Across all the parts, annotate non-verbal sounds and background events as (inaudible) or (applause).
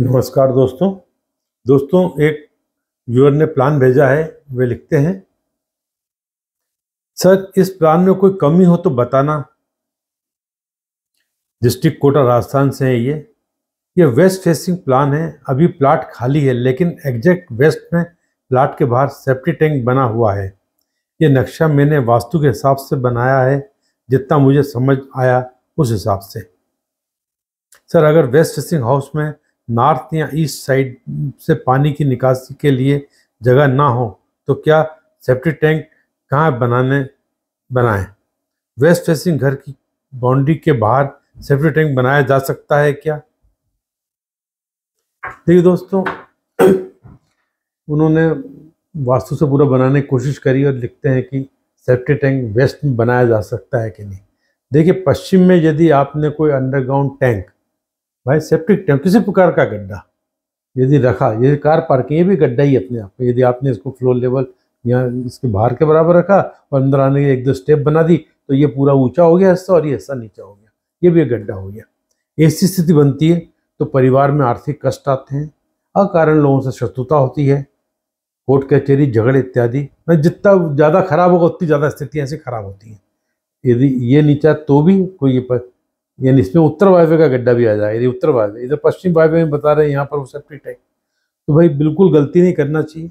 नमस्कार दोस्तों दोस्तों एक व्यूअर ने प्लान भेजा है वे लिखते हैं सर इस प्लान में कोई कमी हो तो बताना डिस्ट्रिक्ट कोटा राजस्थान से है ये ये वेस्ट फेसिंग प्लान है अभी प्लाट खाली है लेकिन एग्जैक्ट वेस्ट में प्लाट के बाहर सेफ्टी टैंक बना हुआ है ये नक्शा मैंने वास्तु के हिसाब से बनाया है जितना मुझे समझ आया उस हिसाब से सर अगर वेस्ट फेसिंग हाउस में नॉर्थ या ईस्ट साइड से पानी की निकासी के लिए जगह ना हो तो क्या सेफ्टी टैंक कहाँ बनाने बनाएं वेस्ट फेसिंग घर की बाउंड्री के बाहर सेफ्टी टैंक बनाया जा सकता है क्या देखिए दोस्तों (clears throat) उन्होंने वास्तु से पूरा बनाने की कोशिश करी और लिखते हैं कि सेफ्टी टैंक वेस्ट में बनाया जा सकता है कि नहीं देखिए पश्चिम में यदि आपने कोई अंडरग्राउंड टैंक भाई सेप्टिक टैंक किसी प्रकार का गड्ढा यदि रखा यदि कार पार्किंग ये भी गड्ढा ही अपने आप यदि आपने इसको फ्लोर लेवल या इसके बाहर के बराबर रखा और अंदर आने के एक दो स्टेप बना दी तो ये पूरा ऊंचा हो गया हिस्सा और ये हिस्सा नीचा हो गया ये भी एक गड्ढा हो गया ऐसी स्थिति बनती है तो परिवार में आर्थिक कष्ट आते हैं अकारण लोगों से शत्रुता होती है कोर्ट कचहरी झगड़े इत्यादि मैं जितना ज़्यादा खराब होगा उतनी ज़्यादा स्थितियाँ ऐसी खराब होती हैं यदि ये नीचा तो भी कोई ये यानी इसमें उत्तर वायव्य का गड्ढा भी आ जाएगा यदि उत्तर वायव्य इधर पश्चिम वायव्य में बता रहे हैं यहाँ पर वो सेप्टिक टैंक तो भाई बिल्कुल गलती नहीं करना चाहिए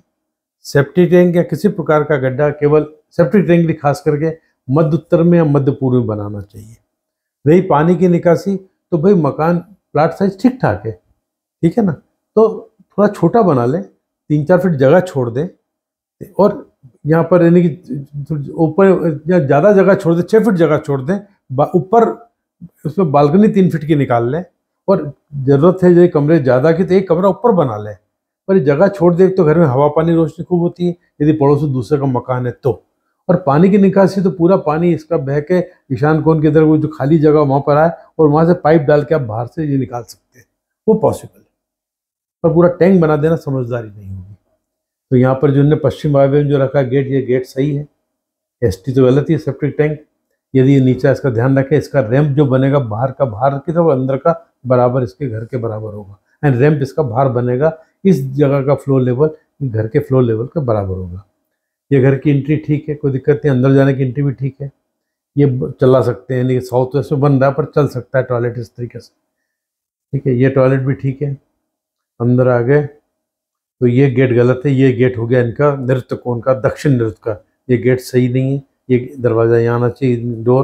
सेप्टिक टैंक या किसी प्रकार का गड्ढा केवल सेप्टिक टैंक भी खास करके मध्य उत्तर में या मध्य पूर्व में बनाना चाहिए रही पानी की निकासी तो भाई मकान प्लाट साइज ठीक ठाक है ठीक है ना तो थोड़ा छोटा बना लें तीन चार फीट जगह छोड़ दें और यहाँ पर यानी कि ऊपर या ज़्यादा जगह छोड़ दें छः फीट जगह छोड़ दें ऊपर उसमें बालकनी तीन फिट की निकाल लें और ज़रूरत है यदि कमरे ज़्यादा की तो एक कमरा ऊपर बना लें पर जगह छोड़ दे तो घर में हवा पानी रोशनी खूब होती है यदि पड़ोसी दूसरे का मकान है तो और पानी की निकासी तो पूरा पानी इसका बह के ईशान कोण की तरफ जो खाली जगह वहाँ पर आए और वहाँ से पाइप डाल के आप बाहर से ये निकाल सकते हैं वो पॉसिबल है पर पूरा टैंक बना देना समझदारी नहीं होगी तो यहाँ पर जो पश्चिम वायव्य में जो रखा गेट ये गेट सही है एस तो गलत ही सेप्टिक टैंक यदि नीचा इसका ध्यान रखें इसका रैंप जो बनेगा बाहर का बाहर की तरफ अंदर का बराबर इसके घर के बराबर होगा एंड रैंप इसका बाहर बनेगा इस जगह का फ्लोर लेवल घर के फ्लोर लेवल का बराबर होगा ये घर की एंट्री ठीक है कोई दिक्कत नहीं अंदर जाने की एंट्री भी ठीक है ये चला सकते हैं लेकिन साउथ वेस्ट में बन रहा है पर चल सकता है टॉयलेट इस तरीके से ठीक है ये टॉयलेट भी ठीक है अंदर आ गए तो ये गेट गलत है ये गेट हो गया इनका नृत्य कौन का दक्षिण नृत्य का ये गेट सही नहीं है ये दरवाज़ा यहाँ आना चाहिए डोर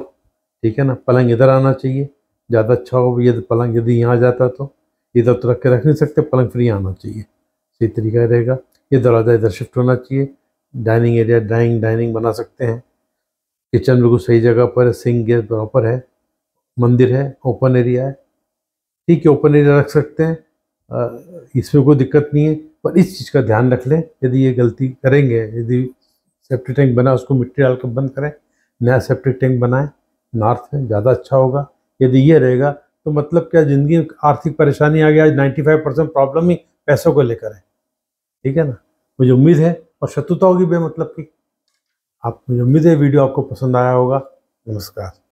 ठीक है ना पलंग इधर आना चाहिए ज़्यादा अच्छा हो ये तो पलंग यदि यहाँ जाता तो इधर तो रख के रख नहीं सकते पलंग फ्री आना चाहिए सही तरीका रहेगा ये दरवाज़ा इधर शिफ्ट होना चाहिए डाइनिंग एरिया डाइनिंग डाइनिंग बना सकते हैं किचन बिल्कुल सही जगह पर है सिंह गेट प्रॉपर है मंदिर है ओपन एरिया है ठीक है ओपन एरिया रख सकते हैं इसमें कोई दिक्कत नहीं है पर इस चीज़ का ध्यान रख लें यदि ये गलती करेंगे यदि सेफ्टी टैंक बना उसको मिट्टी डालकर बंद करें नया सेफ्टी टैंक बनाएं नॉर्थ में ज़्यादा अच्छा होगा यदि ये रहेगा तो मतलब क्या ज़िंदगी में आर्थिक परेशानी आ गया आज नाइन्टी फाइव परसेंट प्रॉब्लम ही पैसों को लेकर है ठीक है ना मुझे उम्मीद है और शत्रुता होगी बेमतलब की आप मुझे उम्मीद है वीडियो आपको पसंद आया होगा नमस्कार